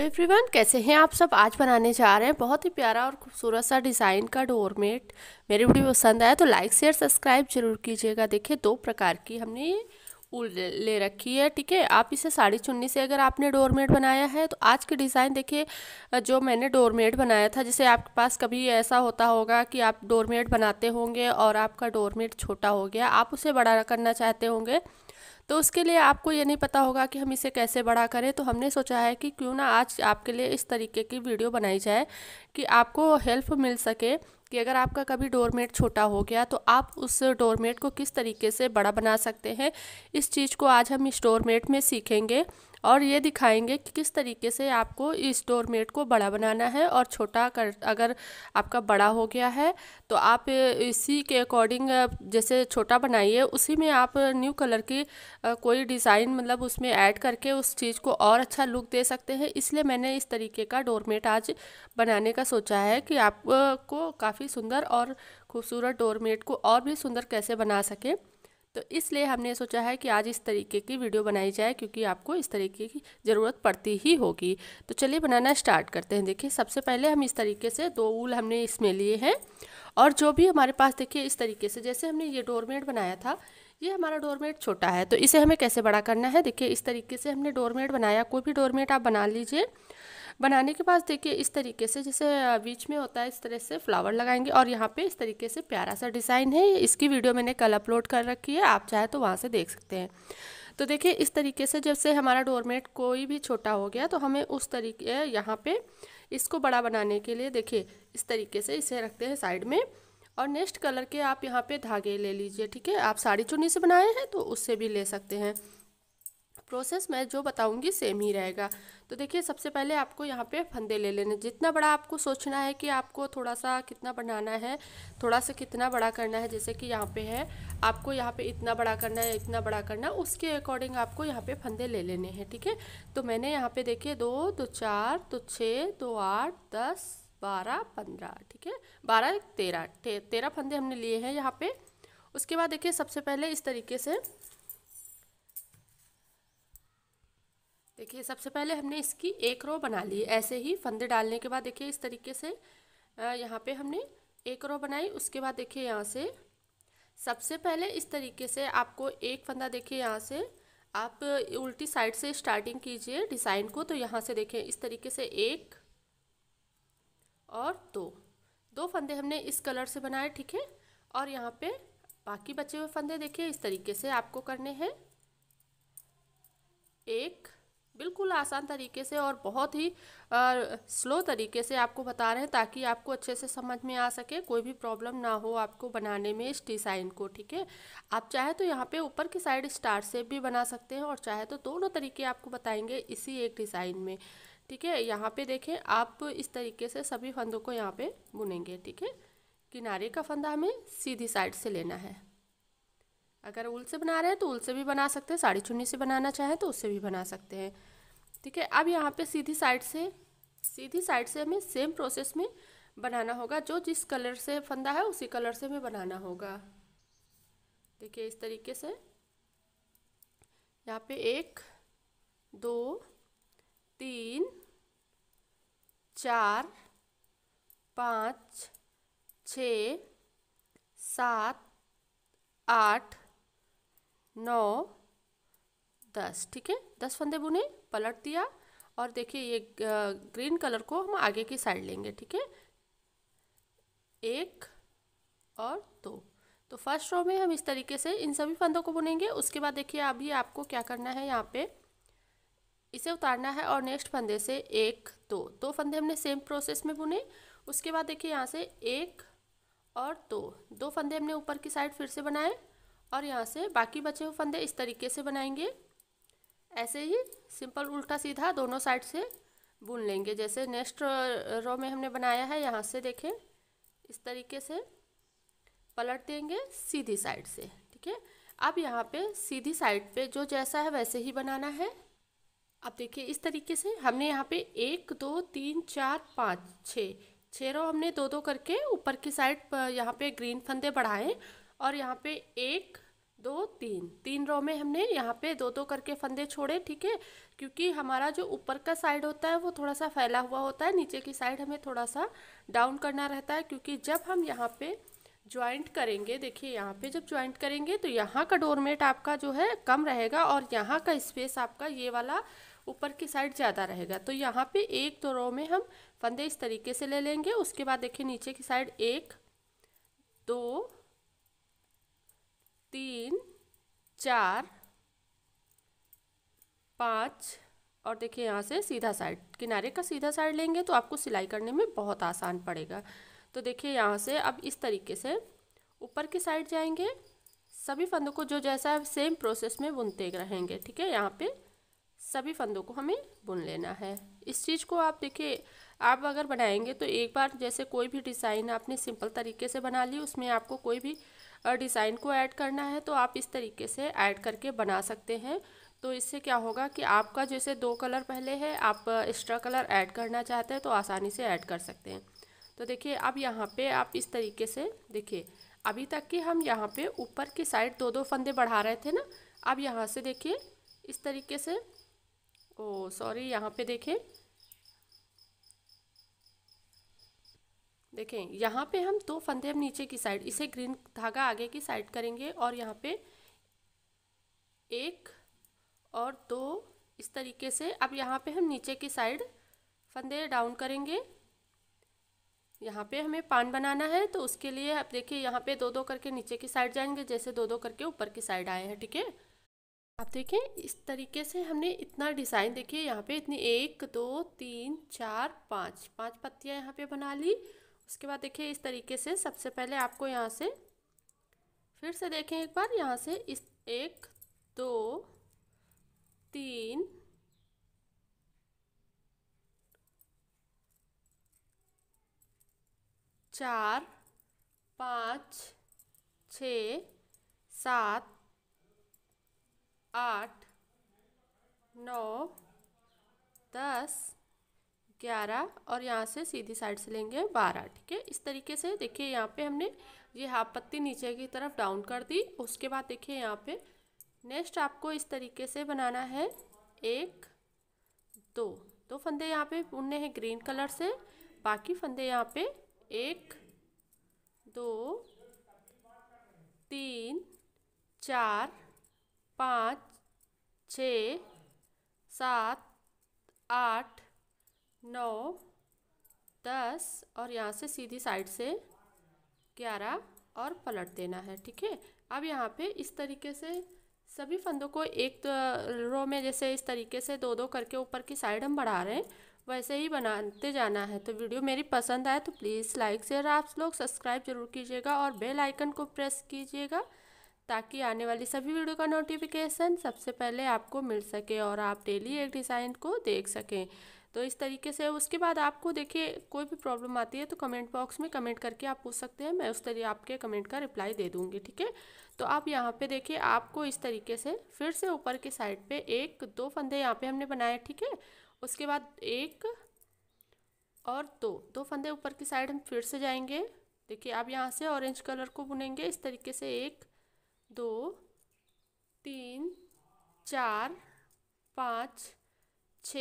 Everyone कैसे हैं आप सब आज बनाने जा रहे हैं बहुत ही प्यारा और खूबसूरत सा डिज़ाइन का डोरमेट मेरी वीडियो पसंद आया तो लाइक शेयर सब्सक्राइब जरूर कीजिएगा देखिए दो प्रकार की हमने उल ले रखी है ठीक है आप इसे साड़ी चुन्नी से अगर आपने डोरमेट बनाया है तो आज के डिज़ाइन देखिए जो मैंने डोरमेट बनाया था जैसे आपके पास कभी ऐसा होता होगा कि आप डोरमेट बनाते होंगे और आपका डोरमेट छोटा हो गया आप उसे बड़ा करना चाहते होंगे तो उसके लिए आपको ये नहीं पता होगा कि हम इसे कैसे बड़ा करें तो हमने सोचा है कि क्यों ना आज आपके लिए इस तरीके की वीडियो बनाई जाए कि आपको हेल्प मिल सके कि अगर आपका कभी डोरमेट छोटा हो गया तो आप उस डोरमेट को किस तरीके से बड़ा बना सकते हैं इस चीज़ को आज हम इस डोरमेट में सीखेंगे और ये दिखाएंगे कि किस तरीके से आपको इस डोरमेट को बड़ा बनाना है और छोटा कर अगर आपका बड़ा हो गया है तो आप इसी के अकॉर्डिंग जैसे छोटा बनाइए उसी में आप न्यू कलर की कोई डिज़ाइन मतलब उसमें ऐड करके उस चीज़ को और अच्छा लुक दे सकते हैं इसलिए मैंने इस तरीके का डोरमेट आज बनाने का सोचा है कि आपको काफ़ी काफ़ी सुंदर और खूबसूरत डोरमेट को और भी सुंदर कैसे बना सकें तो इसलिए हमने सोचा है कि आज इस तरीके की वीडियो बनाई जाए क्योंकि आपको इस तरीके की ज़रूरत पड़ती ही होगी तो चलिए बनाना स्टार्ट करते हैं देखिए सबसे पहले हम इस तरीके से दो ऊल हमने इसमें लिए हैं और जो भी हमारे पास देखिए इस तरीके से जैसे हमने ये डोरमेट बनाया था ये हमारा डोरमेट छोटा है तो इसे हमें कैसे बड़ा करना है देखिए इस तरीके से हमने डोरमेट बनाया कोई भी डोरमेट आप बना लीजिए बनाने के बाद देखिए इस तरीके से जैसे बीच में होता है इस तरह से फ्लावर लगाएंगे और यहाँ पे इस तरीके से प्यारा सा डिज़ाइन है इसकी वीडियो मैंने कल अपलोड कर रखी है आप चाहे तो वहाँ से देख सकते हैं तो देखिए इस तरीके से जब से हमारा डोरमेट कोई भी छोटा हो गया तो हमें उस तरीके यहाँ पे इसको बड़ा बनाने के लिए देखिए इस तरीके से इसे रखते हैं साइड में और नेक्स्ट कलर के आप यहाँ पे धागे ले लीजिए ठीक है आप साड़ी चुन्नी से बनाए हैं तो उससे भी ले सकते हैं प्रोसेस मैं जो बताऊंगी सेम ही रहेगा तो देखिए सबसे पहले आपको यहाँ पे फंदे ले लेने जितना बड़ा आपको सोचना है कि आपको थोड़ा सा कितना बनाना है थोड़ा सा कितना बड़ा करना है जैसे कि यहाँ पे है आपको यहाँ पे इतना बड़ा करना है इतना बड़ा करना उसके अकॉर्डिंग आपको यहाँ पे फंदे ले लेने हैं ठीक है तो मैंने यहाँ पर देखिए दो दो चार दो छः दो आठ दस बारह पंद्रह ठीक है बारह तेरह तेरह फंदे हमने लिए हैं यहाँ पे उसके बाद देखिए सबसे पहले इस तरीके से देखिए सबसे पहले हमने इसकी एक रो बना ली ऐसे ही फंदे डालने के बाद देखिए इस तरीके से यहाँ पे हमने एक रो बनाई उसके बाद देखिए यहाँ से सबसे पहले इस तरीके से आपको एक फंदा देखिए यहाँ से आप उल्टी साइड से स्टार्टिंग कीजिए डिज़ाइन को तो यहाँ से देखें इस तरीके से एक और दो दो फंदे हमने इस कलर से बनाए ठीक है और यहाँ पे बाकी बचे हुए फंदे देखिए इस तरीके से आपको करने हैं एक बिल्कुल आसान तरीके से और बहुत ही आ, स्लो तरीके से आपको बता रहे हैं ताकि आपको अच्छे से समझ में आ सके कोई भी प्रॉब्लम ना हो आपको बनाने में इस डिज़ाइन को ठीक है आप चाहे तो यहाँ पे ऊपर की साइड स्टार शेप भी बना सकते हैं और चाहे तो दोनों तरीके आपको बताएंगे इसी एक डिज़ाइन में ठीक है यहाँ पे देखें आप इस तरीके से सभी फंदों को यहाँ पे बुनेंगे ठीक है किनारे का फंदा हमें सीधी साइड से लेना है अगर उल से बना रहे हैं तो उल से भी बना सकते हैं साड़ी चुन्नी से बनाना चाहें तो उससे भी बना सकते हैं ठीक है अब यहाँ पे सीधी साइड से सीधी साइड से हमें सेम प्रोसेस में बनाना होगा जो जिस कलर से फंदा है उसी कलर से हमें बनाना होगा देखिए इस तरीके से यहाँ पे एक दो तीन चार पाँच छ सात आठ नौ दस ठीक है दस फंदे बुने पलट दिया और देखिए ये ग्रीन कलर को हम आगे की साइड लेंगे ठीक है एक और दो तो फर्स्ट रो में हम इस तरीके से इन सभी फंदों को बुनेंगे उसके बाद देखिए अभी आपको क्या करना है यहाँ पे इसे उतारना है और नेक्स्ट फंदे से एक दो दो फंदे हमने सेम प्रोसेस में बुने उसके बाद देखिए यहाँ से एक और दो दो फंदे हमने ऊपर की साइड फिर से बनाए और यहाँ से बाकी बचे हुए फंदे इस तरीके से बनाएंगे ऐसे ही सिंपल उल्टा सीधा दोनों साइड से बुन लेंगे जैसे नेक्स्ट रो में हमने बनाया है यहाँ से देखें इस तरीके से पलट देंगे सीधी साइड से ठीक है अब यहाँ पे सीधी साइड पे जो जैसा है वैसे ही बनाना है अब देखिए इस तरीके से हमने यहाँ पे एक दो तीन चार पाँच छः छः रो हमने दो दो करके ऊपर की साइड यहाँ पे ग्रीन फंदे बढ़ाए और यहाँ पे एक दो तीन तीन रो में हमने यहाँ पे दो दो करके फंदे छोड़े ठीक है क्योंकि हमारा जो ऊपर का साइड होता है वो थोड़ा सा फैला हुआ होता है नीचे की साइड हमें थोड़ा सा डाउन करना रहता है क्योंकि जब हम यहाँ पे ज्वाइंट करेंगे देखिए यहाँ पे जब ज्वाइंट करेंगे तो यहाँ का डोरमेट आपका जो है कम रहेगा और यहाँ का स्पेस आपका ये वाला ऊपर की साइड ज़्यादा रहेगा तो यहाँ पे एक दो रो में हम फंदे इस तरीके से ले लेंगे उसके बाद देखिए नीचे की साइड एक दो तीन चार पाँच और देखिए यहाँ से सीधा साइड किनारे का सीधा साइड लेंगे तो आपको सिलाई करने में बहुत आसान पड़ेगा तो देखिए यहाँ से अब इस तरीके से ऊपर की साइड जाएंगे सभी फंदों को जो जैसा है सेम प्रोसेस में बुनते रहेंगे ठीक है यहाँ पे सभी फंदों को हमें बुन लेना है इस चीज़ को आप देखिए आप अगर बनाएंगे तो एक बार जैसे कोई भी डिज़ाइन आपने सिंपल तरीके से बना ली उसमें आपको कोई भी डिज़ाइन को ऐड करना है तो आप इस तरीके से ऐड करके बना सकते हैं तो इससे क्या होगा कि आपका जैसे दो कलर पहले है आप एक्स्ट्रा कलर ऐड करना चाहते हैं तो आसानी से ऐड कर सकते हैं तो देखिए अब यहाँ पे आप इस तरीके से देखिए अभी तक कि हम यहाँ पे ऊपर की साइड दो दो फंदे बढ़ा रहे थे ना अब यहाँ से देखिए इस तरीके से ओ सॉरी यहाँ पे देखें देखें यहाँ पे हम दो फंदे हम नीचे की साइड इसे ग्रीन धागा आगे की साइड करेंगे और यहाँ पे एक और दो इस तरीके से अब यहाँ पे हम नीचे की साइड फंदे डाउन करेंगे यहाँ पे हमें पान बनाना है तो उसके लिए आप देखिए यहाँ पे दो दो करके नीचे की साइड जाएंगे जैसे दो दो करके ऊपर की साइड आए हैं ठीक है ठीके? आप देखें इस तरीके से हमने इतना डिज़ाइन देखिए यहाँ पे इतनी एक दो तीन चार पाँच पांच पत्तियाँ यहाँ पे बना ली उसके बाद देखिए इस तरीके से सबसे पहले आपको यहाँ से फिर से देखें एक बार यहाँ से इस एक दो तीन चार पाँच छ सात आठ नौ दस ग्यारह और यहाँ से सीधी साइड से लेंगे बारह ठीक है इस तरीके से देखिए यहाँ पे हमने ये हाफ पत्ती नीचे की तरफ डाउन कर दी उसके बाद देखिए यहाँ पे नेक्स्ट आपको इस तरीके से बनाना है एक दो दो फंदे यहाँ पे बुनने हैं ग्रीन कलर से बाकी फंदे यहाँ पे एक दो तीन चार पाँच छ सात आठ नौ दस और यहाँ से सीधी साइड से ग्यारह और पलट देना है ठीक है अब यहाँ पे इस तरीके से सभी फंदों को एक रो में जैसे इस तरीके से दो दो करके ऊपर की साइड हम बढ़ा रहे हैं वैसे ही बनाते जाना है तो वीडियो मेरी पसंद आए तो प्लीज़ लाइक शेयर आप लोग सब्सक्राइब जरूर कीजिएगा और बेल आइकन को प्रेस कीजिएगा ताकि आने वाली सभी वीडियो का नोटिफिकेशन सबसे पहले आपको मिल सके और आप डेली एक डिज़ाइन को देख सकें तो इस तरीके से उसके बाद आपको देखिए कोई भी प्रॉब्लम आती है तो कमेंट बॉक्स में कमेंट करके आप पूछ सकते हैं मैं उस तरीके आपके कमेंट का रिप्लाई दे दूँगी ठीक है तो आप यहाँ पे देखिए आपको इस तरीके से फिर से ऊपर की साइड पे एक दो फंदे यहाँ पे हमने बनाए ठीक है उसके बाद एक और दो दो फंदे ऊपर की साइड हम फिर से जाएंगे देखिए आप यहाँ से ऑरेंज कलर को बुनेंगे इस तरीके से एक दो तीन चार पाँच छ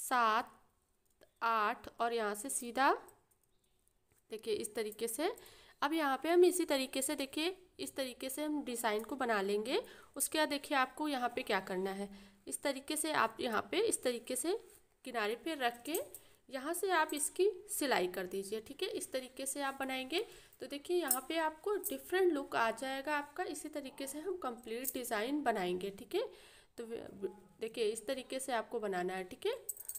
सात आठ और यहाँ से सीधा देखिए इस तरीके से अब यहाँ पे हम इसी तरीके से देखिए इस तरीके से हम डिज़ाइन को बना लेंगे उसके बाद देखिए आपको यहाँ पे क्या करना है इस तरीके से आप यहाँ पे इस तरीके से किनारे पे रख के यहाँ से आप इसकी सिलाई कर दीजिए ठीक है इस तरीके से आप बनाएंगे तो देखिए यहाँ पे आपको डिफरेंट लुक आ जाएगा आपका इसी तरीके से हम कंप्लीट डिज़ाइन बनाएंगे ठीक है तो देखिए इस तरीके से आपको बनाना है ठीक है